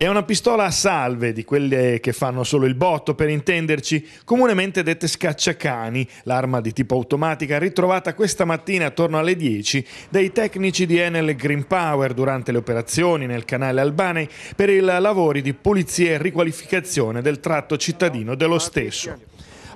È una pistola a salve, di quelle che fanno solo il botto per intenderci, comunemente dette scacciacani, l'arma di tipo automatica ritrovata questa mattina attorno alle 10 dai tecnici di Enel Green Power durante le operazioni nel canale Albanei per i lavori di pulizia e riqualificazione del tratto cittadino dello stesso.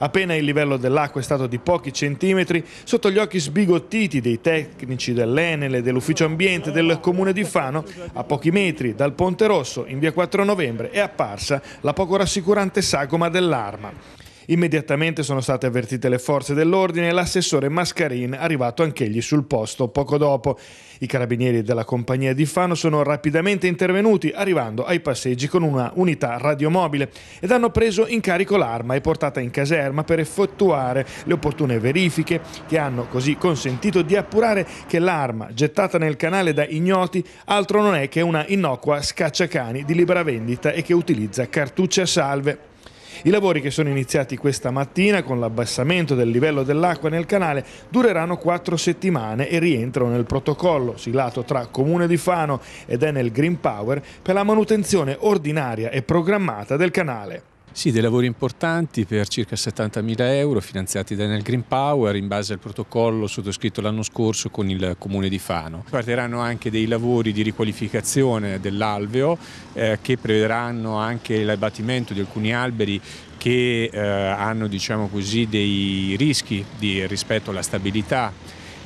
Appena il livello dell'acqua è stato di pochi centimetri, sotto gli occhi sbigottiti dei tecnici dell'Enele, dell'Ufficio Ambiente, del Comune di Fano, a pochi metri dal Ponte Rosso, in via 4 novembre, è apparsa la poco rassicurante sagoma dell'arma. Immediatamente sono state avvertite le forze dell'ordine e l'assessore Mascarin arrivato anch'egli sul posto poco dopo. I carabinieri della compagnia di Fano sono rapidamente intervenuti arrivando ai passeggi con una unità radiomobile ed hanno preso in carico l'arma e portata in caserma per effettuare le opportune verifiche che hanno così consentito di appurare che l'arma gettata nel canale da ignoti altro non è che una innocua scacciacani di libera vendita e che utilizza cartucce a salve. I lavori che sono iniziati questa mattina con l'abbassamento del livello dell'acqua nel canale dureranno quattro settimane e rientrano nel protocollo siglato tra Comune di Fano ed Enel Green Power per la manutenzione ordinaria e programmata del canale. Sì, dei lavori importanti per circa 70.000 euro finanziati da Enel Green Power in base al protocollo sottoscritto l'anno scorso con il Comune di Fano. Partiranno anche dei lavori di riqualificazione dell'alveo eh, che prevederanno anche l'abbattimento di alcuni alberi che eh, hanno diciamo così, dei rischi di, rispetto alla stabilità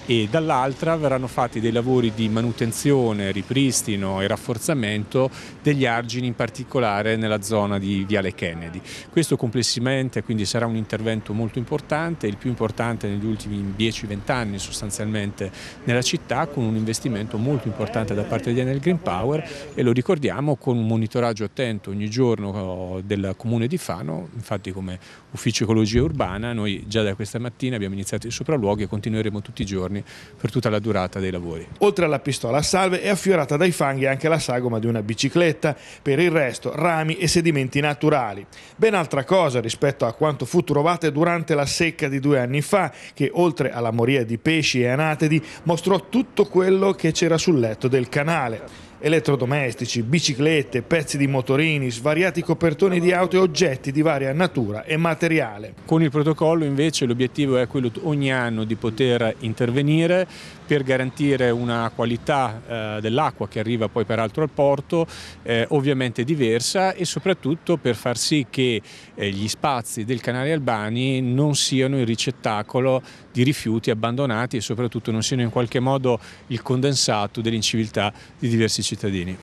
e dall'altra verranno fatti dei lavori di manutenzione, ripristino e rafforzamento degli argini in particolare nella zona di Viale Kennedy. Questo complessivamente quindi sarà un intervento molto importante, il più importante negli ultimi 10-20 anni sostanzialmente nella città con un investimento molto importante da parte di Enel Green Power e lo ricordiamo con un monitoraggio attento ogni giorno oh, del comune di Fano, infatti come ufficio ecologia urbana noi già da questa mattina abbiamo iniziato i sopralluoghi e continueremo tutti i giorni giorni per tutta la durata dei lavori. Oltre alla pistola a salve è affiorata dai fanghi anche la sagoma di una bicicletta, per il resto rami e sedimenti naturali. Ben altra cosa rispetto a quanto fu trovate durante la secca di due anni fa, che oltre alla moria di pesci e anatedi mostrò tutto quello che c'era sul letto del canale elettrodomestici, biciclette, pezzi di motorini, svariati copertoni di auto e oggetti di varia natura e materiale. Con il protocollo invece l'obiettivo è quello ogni anno di poter intervenire per garantire una qualità eh, dell'acqua che arriva poi peraltro al porto eh, ovviamente diversa e soprattutto per far sì che eh, gli spazi del canale Albani non siano il ricettacolo di rifiuti abbandonati e soprattutto non siano in qualche modo il condensato dell'inciviltà di diversi cittadini cittadini.